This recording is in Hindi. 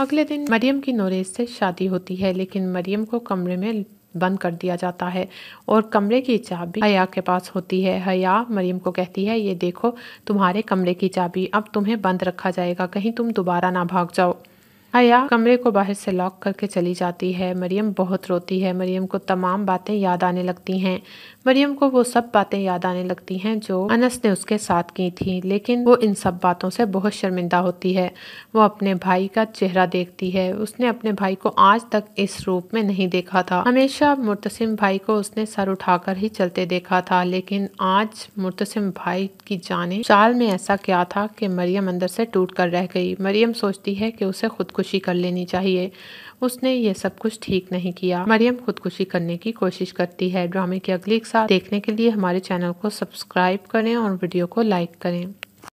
अगले दिन मरियम की नोरेज से शादी होती है लेकिन मरियम को कमरे में बंद कर दिया जाता है और कमरे की चाबी हया के पास होती है हया मरियम को कहती है ये देखो तुम्हारे कमरे की चाबी अब तुम्हें बंद रखा जाएगा कहीं तुम दोबारा ना भाग जाओ आया हाँ कमरे को बाहर से लॉक करके चली जाती है मरियम बहुत रोती है मरियम को तमाम बातें याद आने लगती हैं मरियम को वो सब बातें याद आने लगती हैं जो अनस ने उसके साथ की थी लेकिन वो इन सब बातों से बहुत शर्मिंदा होती है वो अपने भाई का चेहरा देखती है उसने अपने भाई को आज तक इस रूप में नहीं देखा था हमेशा मुर्तसिम भाई को उसने सर उठाकर ही चलते देखा था लेकिन आज मुर्तसिम भाई की जाने चाल में ऐसा क्या था कि मरियम अंदर से टूट कर रह गई मरियम सोचती है कि उसे खुद को खुदकुशी कर लेनी चाहिए उसने ये सब कुछ ठीक नहीं किया मरियम खुदकुशी करने की कोशिश करती है ड्रामे की अगली साथ देखने के लिए हमारे चैनल को सब्सक्राइब करें और वीडियो को लाइक करें